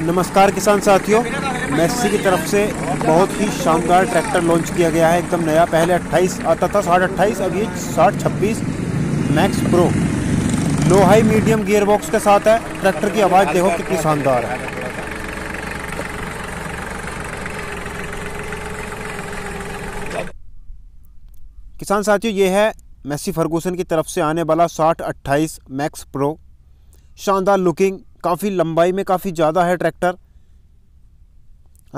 नमस्कार किसान साथियों मैसी की तरफ से बहुत ही शानदार ट्रैक्टर लॉन्च किया गया है एकदम नया पहले 28 आता था साठ अट्ठाईस अब ये साठ छब्बीस Max Pro low high medium gearbox के साथ है ट्रैक्टर की आवाज़ देखो कितनी शानदार है किसान साथियों ये है मैसी फर्गूसन की तरफ से आने वाला साठ अट्ठाईस मैक्स प्रो शानदार लुकिंग काफ़ी लंबाई में काफ़ी ज़्यादा है ट्रैक्टर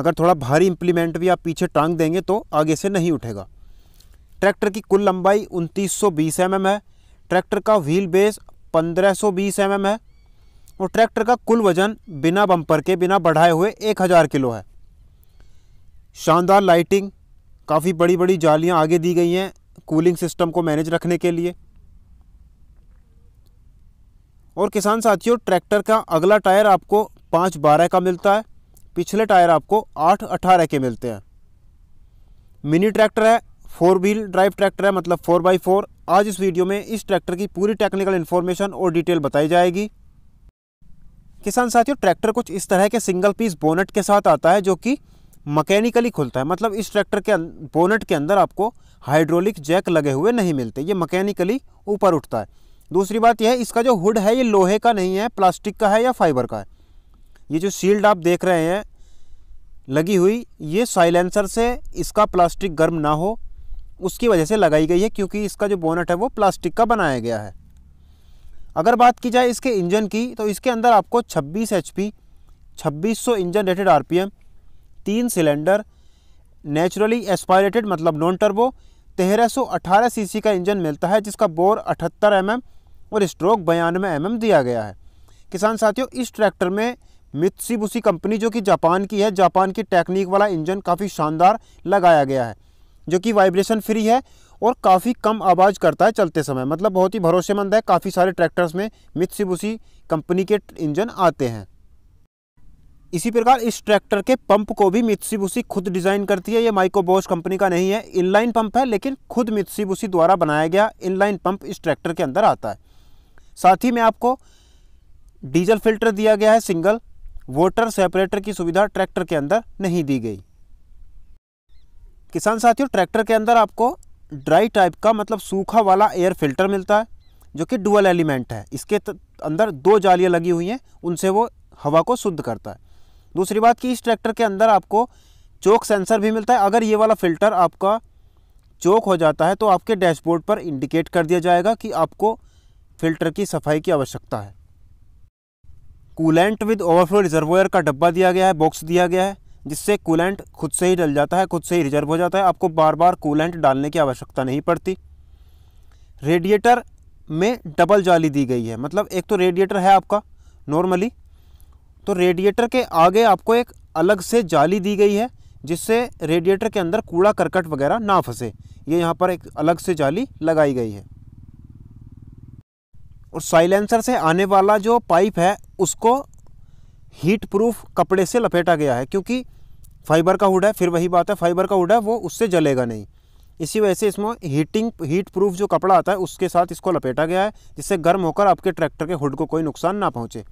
अगर थोड़ा भारी इम्प्लीमेंट भी आप पीछे टांग देंगे तो आगे से नहीं उठेगा ट्रैक्टर की कुल लंबाई उनतीस सौ mm है ट्रैक्टर का व्हील बेस 1520 सौ mm है और ट्रैक्टर का कुल वज़न बिना बम्पर के बिना बढ़ाए हुए 1000 किलो है शानदार लाइटिंग काफ़ी बड़ी बड़ी जालियां आगे दी गई हैं कूलिंग सिस्टम को मैनेज रखने के लिए और किसान साथियों ट्रैक्टर का अगला टायर आपको पाँच बारह का मिलता है पिछले टायर आपको आठ अट्ठारह के मिलते हैं मिनी ट्रैक्टर है फोर व्हील ड्राइव ट्रैक्टर है मतलब फोर बाई फोर आज इस वीडियो में इस ट्रैक्टर की पूरी टेक्निकल इन्फॉर्मेशन और डिटेल बताई जाएगी किसान साथियों ट्रैक्टर कुछ इस तरह के सिंगल पीस बोनट के साथ आता है जो कि मकैनिकली खुलता है मतलब इस ट्रैक्टर के अं-, बोनट के अंदर आपको हाइड्रोलिक जैक लगे हुए नहीं मिलते ये मकैनिकली ऊपर उठता है दूसरी बात यह है इसका जो हुड है ये लोहे का नहीं है प्लास्टिक का है या फाइबर का है ये जो शील्ड आप देख रहे हैं लगी हुई ये साइलेंसर से इसका प्लास्टिक गर्म ना हो उसकी वजह से लगाई गई है क्योंकि इसका जो बोनट है वो प्लास्टिक का बनाया गया है अगर बात की जाए इसके इंजन की तो इसके अंदर आपको 26 H P engine rated R P M तीन सिलेंडर नेचुरली एस्पायरेटेड मतलब नॉन टर्बो तेरह सौ का इंजन मिलता है जिसका बोर अठहत्तर एम एम और स्ट्रोक बयानवे एम mm दिया गया है किसान साथियों इस ट्रैक्टर में मित्सीबुसी कंपनी जो कि जापान की है जापान की टेक्निक वाला इंजन काफ़ी शानदार लगाया गया है जो कि वाइब्रेशन फ्री है और काफ़ी कम आवाज़ करता है चलते समय मतलब बहुत ही भरोसेमंद है काफ़ी सारे ट्रैक्टर्स में मित्सीबुसी कंपनी के इंजन आते हैं इसी प्रकार इस ट्रैक्टर के पंप को भी मित्सीबुसी खुद डिज़ाइन करती है ये माइको कंपनी का नहीं है इनलाइन पंप है लेकिन खुद मित्सीबुसी द्वारा बनाया गया इनलाइन पंप इस ट्रैक्टर के अंदर आता है साथ ही में आपको डीजल फिल्टर दिया गया है सिंगल वाटर सेपरेटर की सुविधा ट्रैक्टर के अंदर नहीं दी गई किसान साथियों ट्रैक्टर के अंदर आपको ड्राई टाइप का मतलब सूखा वाला एयर फिल्टर मिलता है जो कि डुअल एलिमेंट है इसके अंदर दो जालियाँ लगी हुई हैं उनसे वो हवा को शुद्ध करता है दूसरी बात कि इस ट्रैक्टर के अंदर आपको चौक सेंसर भी मिलता है अगर ये वाला फिल्टर आपका चौक हो जाता है तो आपके डैशबोर्ड पर इंडिकेट कर दिया जाएगा कि आपको फिल्टर की सफाई की आवश्यकता है कूलेंट विद ओवरफ्लो रिजर्वोयर का डब्बा दिया गया है बॉक्स दिया गया है जिससे कूलेंट खुद से ही डल जाता है खुद से ही रिजर्व हो जाता है आपको बार बार कूलेंट डालने की आवश्यकता नहीं पड़ती रेडिएटर में डबल जाली दी गई है मतलब एक तो रेडिएटर है आपका नॉर्मली तो रेडिएटर के आगे आपको एक अलग से जाली दी गई है जिससे रेडिएटर के अंदर कूड़ा करकट वगैरह ना फंसे ये यहाँ पर एक अलग से जाली लगाई गई है और साइलेंसर से आने वाला जो पाइप है उसको हीट प्रूफ कपड़े से लपेटा गया है क्योंकि फाइबर का हुड है फिर वही बात है फाइबर का हुड है वो उससे जलेगा नहीं इसी वजह से इसमें हीटिंग हीट प्रूफ जो कपड़ा आता है उसके साथ इसको लपेटा गया है जिससे गर्म होकर आपके ट्रैक्टर के हुड को कोई नुकसान ना पहुँचे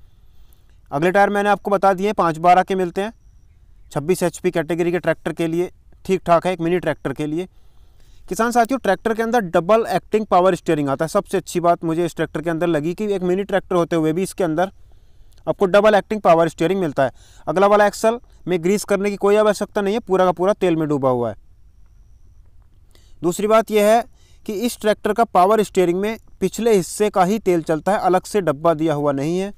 अगले टायर मैंने आपको बता दिए पाँच बारह के मिलते हैं छब्बीस एच कैटेगरी के ट्रैक्टर के लिए ठीक ठाक है एक मिनी ट्रैक्टर के लिए किसान साथियों ट्रैक्टर के अंदर डबल एक्टिंग पावर स्टेयरिंग आता है सबसे अच्छी बात मुझे इस ट्रैक्टर के अंदर लगी कि एक मिनी ट्रैक्टर होते हुए भी इसके अंदर आपको डबल एक्टिंग पावर स्टेयरिंग मिलता है अगला वाला एक्सल में ग्रीस करने की कोई आवश्यकता नहीं है पूरा का पूरा तेल में डूबा हुआ है दूसरी बात यह है कि इस ट्रैक्टर का पावर स्टेयरिंग में पिछले हिस्से का ही तेल चलता है अलग से डब्बा दिया हुआ नहीं है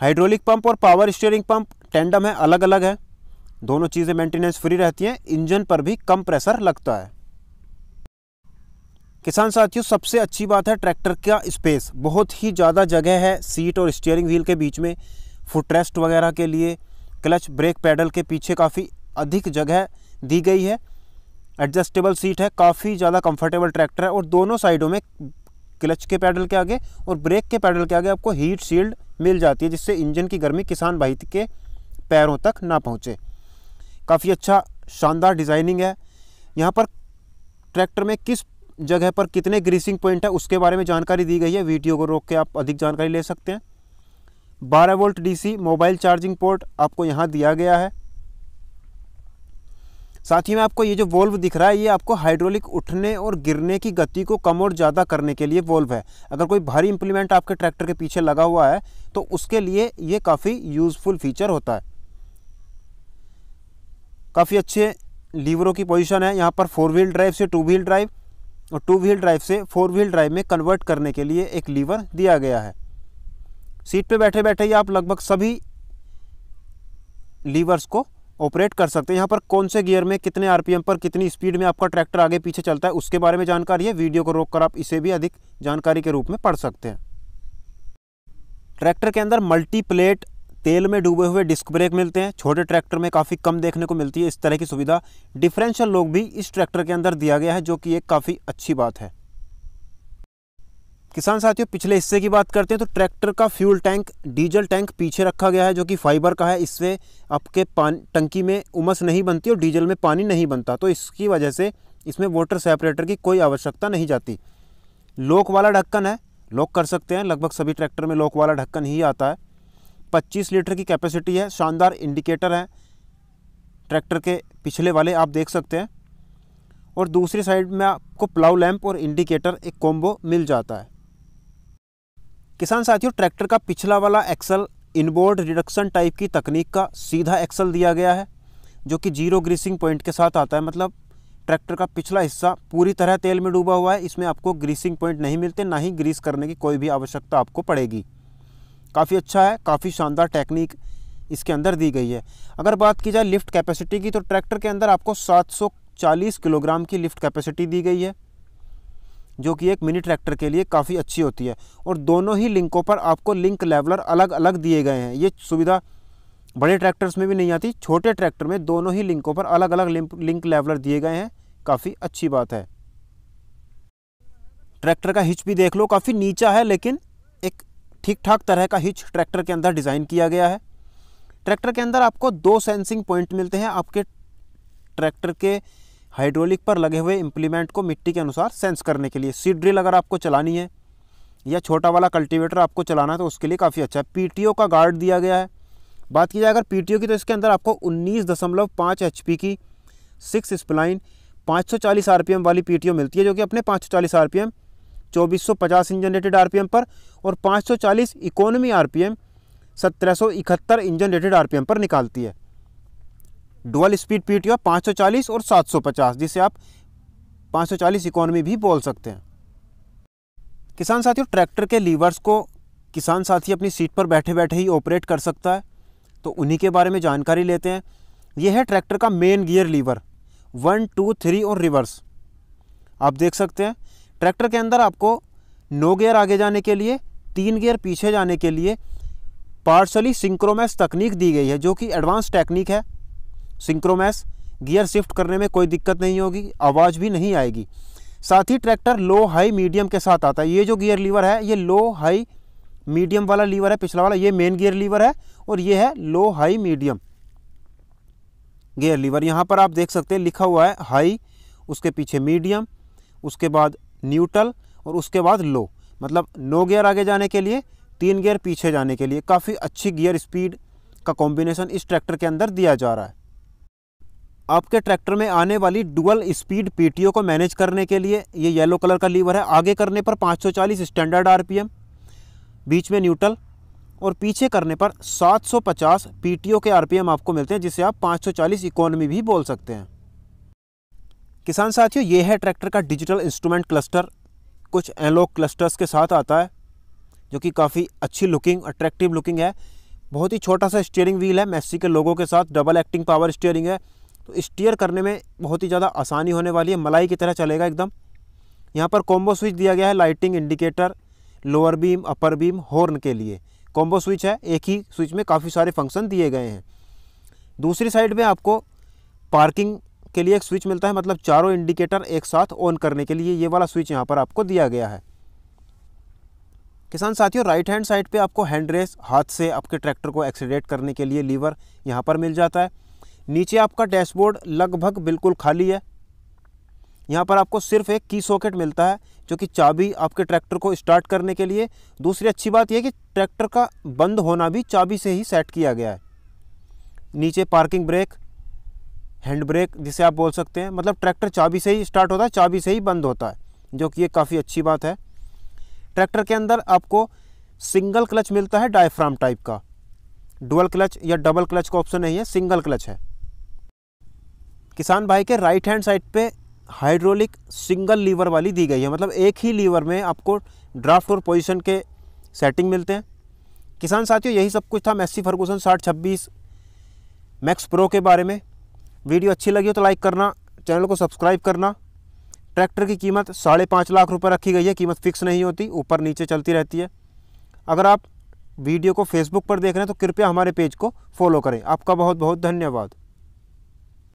हाइड्रोलिक पंप और पावर स्टेयरिंग पंप टेंडम है अलग अलग है दोनों चीज़ें मेंटेनेंस फ्री रहती हैं इंजन पर भी कम प्रेशर लगता है किसान साथियों सबसे अच्छी बात है ट्रैक्टर का स्पेस बहुत ही ज़्यादा जगह है सीट और स्टीयरिंग व्हील के बीच में फुटरेस्ट वगैरह के लिए क्लच ब्रेक पैडल के पीछे काफ़ी अधिक जगह दी गई है एडजस्टेबल सीट है काफ़ी ज़्यादा कंफर्टेबल ट्रैक्टर है और दोनों साइडों में क्लच के पैडल के आगे और ब्रेक के पैडल के आगे आपको हीट शील्ड मिल जाती है जिससे इंजन की गर्मी किसान भाई के पैरों तक ना पहुँचे काफ़ी अच्छा शानदार डिज़ाइनिंग है यहाँ पर ट्रैक्टर में किस जगह पर कितने ग्रीसिंग पॉइंट है उसके बारे में जानकारी दी गई है वीडियो को रोक के आप अधिक जानकारी ले सकते हैं बारह volt DC mobile charging port आपको यहाँ दिया गया है साथ ही में आपको ये जो वोल्व दिख रहा है ये आपको हाइड्रोलिक उठने और गिरने की गति को कम और ज़्यादा करने के लिए वोल्व है अगर कोई भारी इम्प्लीमेंट आपके ट्रैक्टर के पीछे लगा हुआ है तो उसके लिए ये काफ़ी यूज़फुल फीचर होता है काफ़ी अच्छे लीवरों की पोजीशन है यहाँ पर फोर व्हील ड्राइव से टू व्हील ड्राइव और टू व्हील ड्राइव से फोर व्हील ड्राइव में कन्वर्ट करने के लिए एक लीवर दिया गया है सीट पे बैठे बैठे ही आप लगभग सभी लीवर्स को ऑपरेट कर सकते हैं यहाँ पर कौन से गियर में कितने आरपीएम पर कितनी स्पीड में आपका ट्रैक्टर आगे पीछे चलता है उसके बारे में जानकारी है वीडियो को रोककर आप इसे भी अधिक जानकारी के रूप में पढ़ सकते हैं ट्रैक्टर के अंदर मल्टी प्लेट तेल में डूबे हुए डिस्क ब्रेक मिलते हैं छोटे ट्रैक्टर में काफ़ी कम देखने को मिलती है इस तरह की सुविधा डिफरेंशियल लोग भी इस ट्रैक्टर के अंदर दिया गया है जो कि एक काफ़ी अच्छी बात है किसान साथियों पिछले हिस्से की बात करते हैं तो ट्रैक्टर का फ्यूल टैंक डीजल टैंक पीछे रखा गया है जो कि फाइबर का है इससे आपके पान टंकी में उमस नहीं बनती और डीजल में पानी नहीं बनता तो इसकी वजह से इसमें वोटर सेपरेटर की कोई आवश्यकता नहीं जाती लॉक वाला ढक्कन है लॉक कर सकते हैं लगभग सभी ट्रैक्टर में लॉक वाला ढक्कन ही आता है 25 लीटर की कैपेसिटी है शानदार इंडिकेटर है ट्रैक्टर के पिछले वाले आप देख सकते हैं और दूसरी साइड में आपको प्लाव लैंप और इंडिकेटर एक कॉम्बो मिल जाता है किसान साथियों ट्रैक्टर का पिछला वाला एक्सल इनबोर्ड रिडक्शन टाइप की तकनीक का सीधा एक्सल दिया गया है जो कि जीरो ग्रीसिंग पॉइंट के साथ आता है मतलब ट्रैक्टर का पिछला हिस्सा पूरी तरह तेल में डूबा हुआ है इसमें आपको ग्रीसिंग पॉइंट नहीं मिलते ना ही ग्रीस करने की कोई भी आवश्यकता आपको पड़ेगी काफ़ी अच्छा है काफ़ी शानदार टेक्निक इसके अंदर दी गई है अगर बात की जाए लिफ्ट कैपेसिटी की तो ट्रैक्टर के अंदर आपको 740 किलोग्राम की लिफ्ट कैपेसिटी दी गई है जो कि एक मिनी ट्रैक्टर के लिए काफ़ी अच्छी होती है और दोनों ही लिंकों पर आपको लिंक लेवलर अलग अलग दिए गए हैं ये सुविधा बड़े ट्रैक्टर्स में भी नहीं आती छोटे ट्रैक्टर में दोनों ही लिंकों पर अलग अलग लिंक लेवलर दिए गए हैं काफ़ी अच्छी बात है ट्रैक्टर का हिच भी देख लो काफ़ी नीचा है लेकिन एक ठीक ठाक तरह का हिच ट्रैक्टर के अंदर डिज़ाइन किया गया है ट्रैक्टर के अंदर आपको दो सेंसिंग पॉइंट मिलते हैं आपके ट्रैक्टर के हाइड्रोलिक पर लगे हुए इम्प्लीमेंट को मिट्टी के अनुसार सेंस करने के लिए सीड ड्रिल अगर आपको चलानी है या छोटा वाला कल्टीवेटर आपको चलाना है तो उसके लिए काफ़ी अच्छा है पी का गार्ड दिया गया है बात की जाए अगर पी की तो इसके अंदर आपको उन्नीस दशमलव पाँच एच की सिक्स स्प्लाइन 540 सौ वाली पी मिलती है जो कि अपने 540 आरपीएम 2450 इंजन रेटेड आरपीएम पर और 540 economy R P engine rated RPM पर निकालती है डुअल स्पीड पीटियो 540 और 750 जिसे आप 540 इकोनॉमी भी बोल सकते हैं किसान साथियों ट्रैक्टर के लीवर्स को किसान साथी अपनी सीट पर बैठे बैठे ही ऑपरेट कर सकता है तो उन्हीं के बारे में जानकारी लेते हैं यह है ट्रैक्टर का main gear lever one two three और रिवर्स आप देख सकते हैं ट्रैक्टर के अंदर आपको नो गियर आगे जाने के लिए तीन गियर पीछे जाने के लिए पार्सली सिंक्रोमैस तकनीक दी गई है जो कि एडवांस टेक्निक है सिंक्रोमैस गियर शिफ्ट करने में कोई दिक्कत नहीं होगी आवाज़ भी नहीं आएगी साथ ही ट्रैक्टर लो हाई मीडियम के साथ आता है ये जो गियर लीवर है ये लो हाई मीडियम वाला लीवर है पिछला वाला ये मेन गियर लीवर है और ये है low high medium gear lever यहाँ पर आप देख सकते हैं लिखा हुआ है हाई उसके पीछे मीडियम उसके बाद न्यूट्रल और उसके बाद लो मतलब नो गियर आगे जाने के लिए तीन गियर पीछे जाने के लिए काफ़ी अच्छी गियर स्पीड का कॉम्बिनेशन इस ट्रैक्टर के अंदर दिया जा रहा है आपके ट्रैक्टर में आने वाली डुअल स्पीड पीटीओ को मैनेज करने के लिए ये येलो कलर का लीवर है आगे करने पर 540 स्टैंडर्ड आरपीएम बीच में न्यूट्रल और पीछे करने पर 750 पीटीओ के आरपीएम आपको मिलते हैं जिसे आप 540 इकोनॉमी भी बोल सकते हैं किसान साथियों ये है ट्रैक्टर का डिजिटल इंस्ट्रूमेंट क्लस्टर कुछ एनलॉग क्लस्टर्स के साथ आता है जो कि काफ़ी अच्छी लुकिंग अट्रैक्टिव लुकिंग है बहुत ही छोटा सा स्टीयरिंग व्हील है मैसी के लोगों के साथ डबल एक्टिंग पावर स्टीयरिंग है तो स्टीयर करने में बहुत ही ज़्यादा आसानी होने वाली है मलाई की तरह चलेगा एकदम यहाँ पर कॉम्बो स्विच दिया गया है lighting indicator lower beam upper beam horn के लिए कॉम्बो स्विच है एक ही स्विच में काफ़ी सारे फंक्शन दिए गए हैं दूसरी साइड में आपको पार्किंग के लिए एक स्विच मिलता है मतलब चारों इंडिकेटर एक साथ ऑन करने के लिए ये वाला स्विच यहाँ पर आपको दिया गया है किसान साथियों राइट हैंड साइड पे आपको हैंड रेस हाथ से आपके ट्रैक्टर को एक्सीडेट करने के लिए लीवर यहाँ पर मिल जाता है नीचे आपका डैशबोर्ड लगभग बिल्कुल खाली है यहाँ पर आपको सिर्फ एक की सॉकेट मिलता है जो कि चाबी आपके ट्रैक्टर को स्टार्ट करने के लिए दूसरी अच्छी बात यह कि ट्रैक्टर का बंद होना भी चाबी से ही सेट किया गया है नीचे पार्किंग ब्रेक हैंड ब्रेक जिसे आप बोल सकते हैं मतलब ट्रैक्टर चाबी से ही स्टार्ट होता है चाबी से ही बंद होता है जो कि ये काफ़ी अच्छी बात है ट्रैक्टर के अंदर आपको सिंगल क्लच मिलता है डायफ्राम टाइप का डुअल क्लच या डबल क्लच का ऑप्शन नहीं है सिंगल क्लच है किसान भाई के राइट हैंड साइड पे हाइड्रोलिक सिंगल लीवर वाली दी गई है मतलब एक ही लीवर में आपको ड्राफ्ट और पोजीशन के सेटिंग मिलते हैं किसान साथियों यही सब कुछ था मैसी फर्गूसन साठ छब्बीस मैक्स प्रो के बारे में वीडियो अच्छी लगी हो तो लाइक करना चैनल को सब्सक्राइब करना ट्रैक्टर की कीमत साढ़े पाँच लाख रुपए रखी गई है कीमत फिक्स नहीं होती ऊपर नीचे चलती रहती है अगर आप वीडियो को फेसबुक पर देख रहे हैं तो कृपया हमारे पेज को फॉलो करें आपका बहुत बहुत धन्यवाद